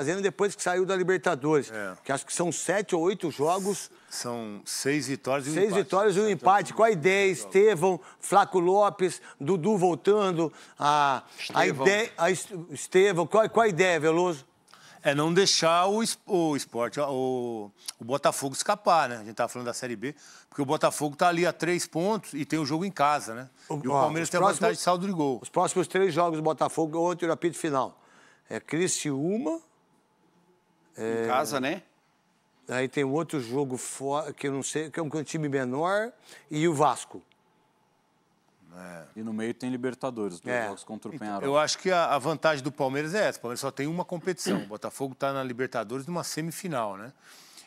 fazendo depois que saiu da Libertadores. É. Que acho que são sete ou oito jogos. São seis vitórias e um seis empate. Seis vitórias e um empate. Qual a ideia, Estevão, Flaco Lopes, Dudu voltando, a, Estevão. a ideia. A Estevão, qual, qual a ideia, Veloso? É não deixar o, o esporte, o, o Botafogo escapar, né? A gente estava falando da Série B, porque o Botafogo está ali a três pontos e tem o jogo em casa, né? O, e o Palmeiras tem próximos, a vantagem de saldo de gol. Os próximos três jogos do Botafogo, ontem o apito final. É Criciúma, em é, casa, né? Aí tem um outro jogo fora, que eu não sei, é que é um time menor, e o Vasco. É. E no meio tem Libertadores, dois é. jogos contra o então, Penharol. Eu acho que a, a, vantagem do Palmeiras é essa. O Palmeiras só tem uma competição. O Botafogo está na Libertadores numa semifinal, né?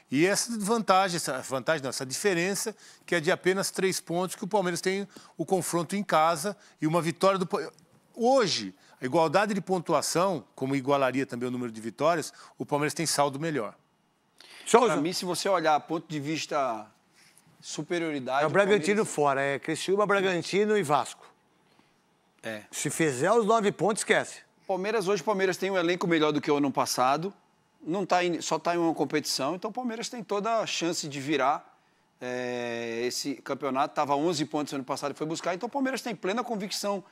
E essa vantagem, essa vantagem, não, essa diferença, que é de apenas três pontos, que o Palmeiras tem o confronto em casa e uma vitória do Hoje, igualdade de pontuação, como igualaria também o número de vitórias, o Palmeiras tem saldo melhor. Para mim, se você olhar ponto de vista superioridade... É o Bragantino Palmeiras... fora, é Criciúma, Bragantino e Vasco. É. Se fizer os nove pontos, esquece. Palmeiras hoje, Palmeiras tem um elenco melhor do que o ano passado. Não tá em, só está em uma competição, então o Palmeiras tem toda a chance de virar é, esse campeonato. Estava 11 pontos ano passado e foi buscar, então o Palmeiras tem plena convicção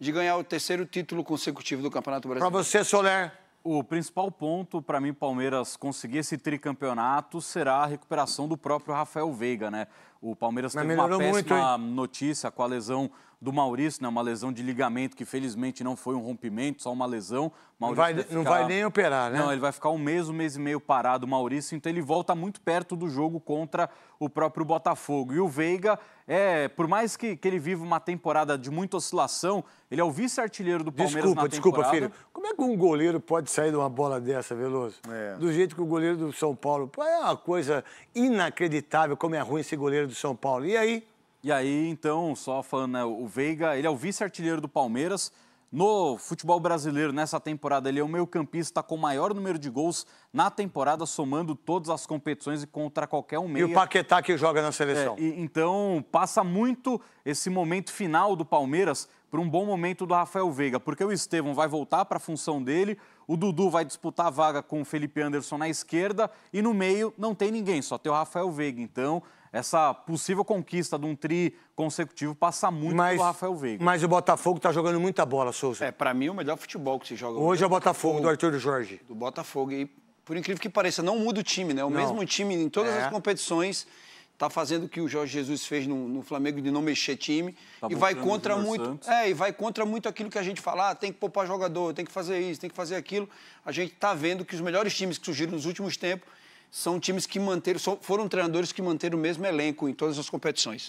de ganhar o terceiro título consecutivo do Campeonato Brasileiro. Para você, Soler. O principal ponto para mim, Palmeiras, conseguir esse tricampeonato será a recuperação do próprio Rafael Veiga, né? O Palmeiras teve uma péssima muito, notícia com a lesão do Maurício, né? Uma lesão de ligamento que felizmente não foi um rompimento, só uma lesão. Maurício não vai, vai ficar... não vai nem operar, né? Não, ele vai ficar um mês, um mês e meio parado, o Maurício. Então ele volta muito perto do jogo contra o próprio Botafogo. E o Veiga, é, por mais que, que ele viva uma temporada de muita oscilação, ele é o vice-artilheiro do Palmeiras desculpa, na temporada. Desculpa, filho. Como é que um goleiro pode sair de uma bola dessa, Veloso? É. Do jeito que o goleiro do São Paulo... É uma coisa inacreditável como é ruim esse goleiro do São Paulo. E aí... E aí, então, só falando, né, o Veiga, ele é o vice-artilheiro do Palmeiras. No futebol brasileiro, nessa temporada, ele é o meio-campista com maior número de gols na temporada, somando todas as competições e contra qualquer um meio. E o Paquetá que joga na seleção. É, e, então, passa muito esse momento final do Palmeiras para um bom momento do Rafael Veiga, porque o Estevão vai voltar para a função dele, o Dudu vai disputar a vaga com o Felipe Anderson na esquerda e no meio não tem ninguém, só tem o Rafael Veiga. Então, essa possível conquista de um tri consecutivo passa muito mas, pelo Rafael Veiga. Mas o Botafogo está jogando muita bola, Souza. É, para mim, é o melhor futebol que se joga hoje é o Botafogo, do Arthur Jorge. Do Botafogo. E, por incrível que pareça, não muda o time, né? O não. mesmo time em todas é. as competições está fazendo o que o Jorge Jesus fez no, no Flamengo de não mexer time tá e vai contra muito é e vai contra muito aquilo que a gente fala ah, tem que poupar jogador tem que fazer isso tem que fazer aquilo a gente está vendo que os melhores times que surgiram nos últimos tempos são times que manteram, foram treinadores que manteram o mesmo elenco em todas as competições.